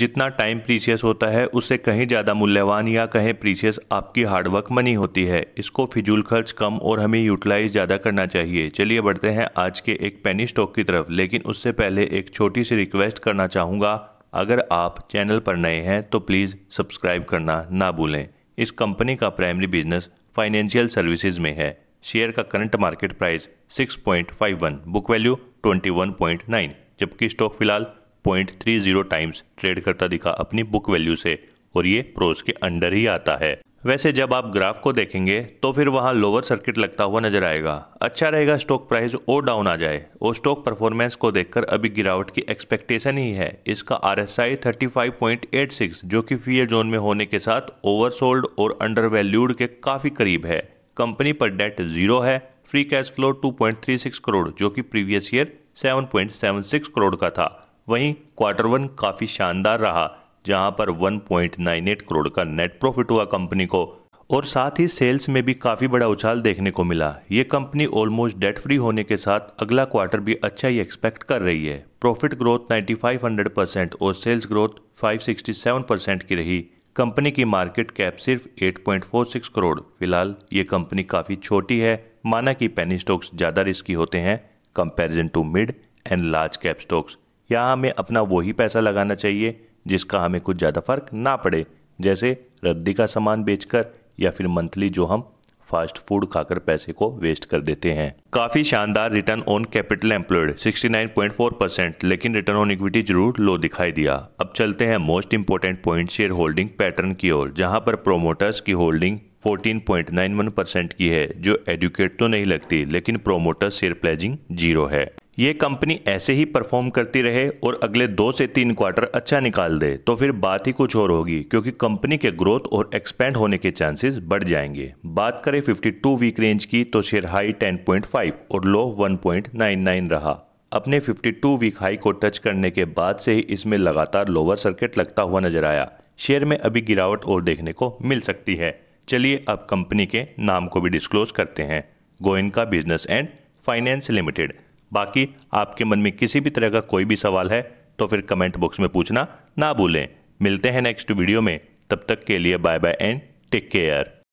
जितना time precious होता है उससे कहीं ज़्यादा मूल्यवान या कहीं प्रीशियस आपकी हार्डवर्क मनी होती है इसको फिजूल खर्च कम और हमें यूटिलाइज ज़्यादा करना चाहिए चलिए बढ़ते हैं आज के एक पेनी स्टॉक की तरफ लेकिन उससे पहले एक छोटी सी रिक्वेस्ट करना चाहूँगा अगर आप चैनल पर नए हैं तो प्लीज़ सब्सक्राइब करना ना भूलें इस कंपनी का प्राइमरी बिजनेस फाइनेंशियल सर्विसेज में है शेयर का current market price 6.51 book value 21.9 जबकि स्टॉक फिलहाल point three zero times trade करता दिखा अपनी बुक वैल्यू से और ये प्रोज के अंडर ही आता है वैसे जब आप ग्राफ को देखेंगे तो फिर वहाँ लोअर सर्किट लगता हुआ नजर आएगा अच्छा रहेगा स्टॉक प्राइस और डाउन आ जाए और स्टॉक परफॉर्मेंस को देखकर अभी गिरावट की एक्सपेक्टेशन ही है इसका R S I thirty five point eight six जो कि फियर जोन में होने के साथ ओवरसोल्ड और अंडर वैल्यूड के काफी करीब है कंपनी पर डेट जीरो है फ्री कैश फ्लो 2.36 करोड़ जो कि प्रीवियस ईयर 7.76 करोड़ का था वहीं क्वार्टर वन काफ़ी शानदार रहा जहां पर 1.98 करोड़ का नेट प्रॉफिट हुआ कंपनी को और साथ ही सेल्स में भी काफ़ी बड़ा उछाल देखने को मिला ये कंपनी ऑलमोस्ट डेट फ्री होने के साथ अगला क्वार्टर भी अच्छा ही एक्सपेक्ट कर रही है प्रॉफिट ग्रोथ 9500 परसेंट और सेल्स ग्रोथ 567 परसेंट की रही कंपनी की मार्केट कैप सिर्फ 8.46 करोड़ फिलहाल ये कंपनी काफ़ी छोटी है माना कि पेनी स्टॉक्स ज़्यादा रिस्की होते हैं comparison to mid and large cap stocks या हमें अपना वही पैसा लगाना चाहिए जिसका हमें कुछ ज़्यादा फ़र्क ना पड़े जैसे रद्दी का सामान बेचकर या फिर मंथली जो हम फास्ट फूड खाकर पैसे को वेस्ट कर देते हैं काफ़ी शानदार return on capital employed 69.4 percent लेकिन रिटर्न ऑन इक्विटी जरूर लो दिखाई दिया अब चलते हैं most important point shareholding pattern की ओर जहां पर प्रोमोटर्स की होल्डिंग 14.91 परसेंट की है जो एडुकेट तो नहीं लगती लेकिन प्रोमोटर शेयर प्लेजिंग जीरो है ये कंपनी ऐसे ही परफॉर्म करती रहे और अगले दो से तीन क्वार्टर अच्छा निकाल दे तो फिर बात ही कुछ और होगी क्योंकि कंपनी के ग्रोथ और एक्सपेंड होने के चांसेस बढ़ जाएंगे बात करें 52 वीक रेंज की तो शेयर हाई 10.5 और लो 1.99 रहा अपने 52 वीक हाई को टच करने के बाद से ही इसमें लगातार लोअर सर्किट लगता हुआ नजर आया शेयर में अभी गिरावट और देखने को मिल सकती है चलिए अब कंपनी के नाम को भी डिस्क्लोज करते हैं गोइन का बिजनेस एंड फाइनेंस लिमिटेड बाकी आपके मन में किसी भी तरह का कोई भी सवाल है तो फिर कमेंट बॉक्स में पूछना ना भूलें मिलते हैं नेक्स्ट वीडियो में तब तक के लिए bye bye and take care